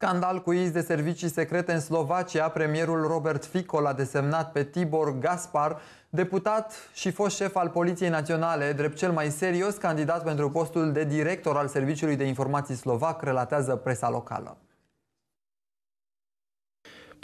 Scandal cu iz de servicii secrete în Slovacia, premierul Robert Fico l-a desemnat pe Tibor Gaspar, deputat și fost șef al Poliției Naționale, drept cel mai serios candidat pentru postul de director al Serviciului de Informații Slovac, relatează presa locală.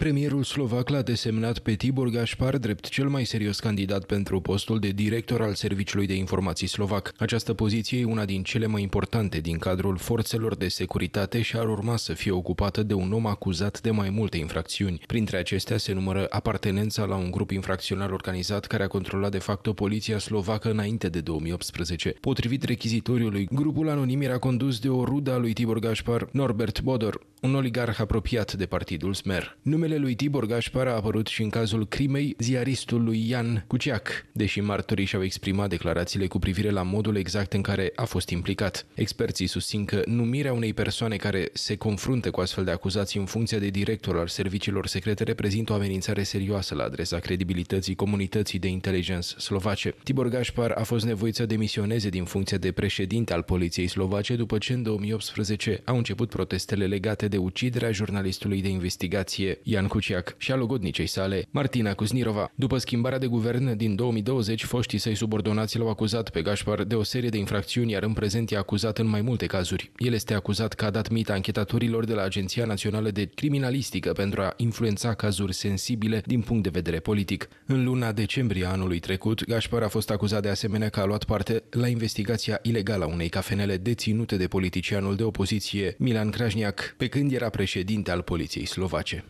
Premierul slovac l-a desemnat pe Tibor Gașpar drept cel mai serios candidat pentru postul de director al Serviciului de Informații Slovac. Această poziție e una din cele mai importante din cadrul forțelor de securitate și ar urma să fie ocupată de un om acuzat de mai multe infracțiuni. Printre acestea se numără apartenența la un grup infracțional organizat care a controlat de facto poliția slovacă înainte de 2018. Potrivit rechizitoriului, grupul anonim era condus de o rudă a lui Tibor Gașpar, Norbert Bodor, un oligarh apropiat de partidul Smer. Numele numele lui Tibor Gașpar a apărut și în cazul crimei ziaristului Ian Cuciac, deși martorii și-au exprimat declarațiile cu privire la modul exact în care a fost implicat. Experții susțin că numirea unei persoane care se confruntă cu astfel de acuzații în funcția de director al serviciilor secrete reprezintă o amenințare serioasă la adresa credibilității comunității de inteligență slovace. Tibor Gașpar a fost nevoit să demisioneze din funcția de președinte al poliției slovace după ce în 2018 au început protestele legate de uciderea jurnalistului de investigație Ian Cristian Cuciac și a logodnicei sale, Martina Cuznirova. După schimbarea de guvern din 2020, foștii săi subordonați l-au acuzat pe Gașpar de o serie de infracțiuni, iar în prezent e acuzat în mai multe cazuri. El este acuzat că a dat mita anchetatorilor de la Agenția Națională de Criminalistică pentru a influența cazuri sensibile din punct de vedere politic. În luna decembrie anului trecut, Gașpar a fost acuzat de asemenea că a luat parte la investigația ilegală a unei cafenele deținute de politicianul de opoziție Milan Krajniak, pe când era președinte al poliției slovace.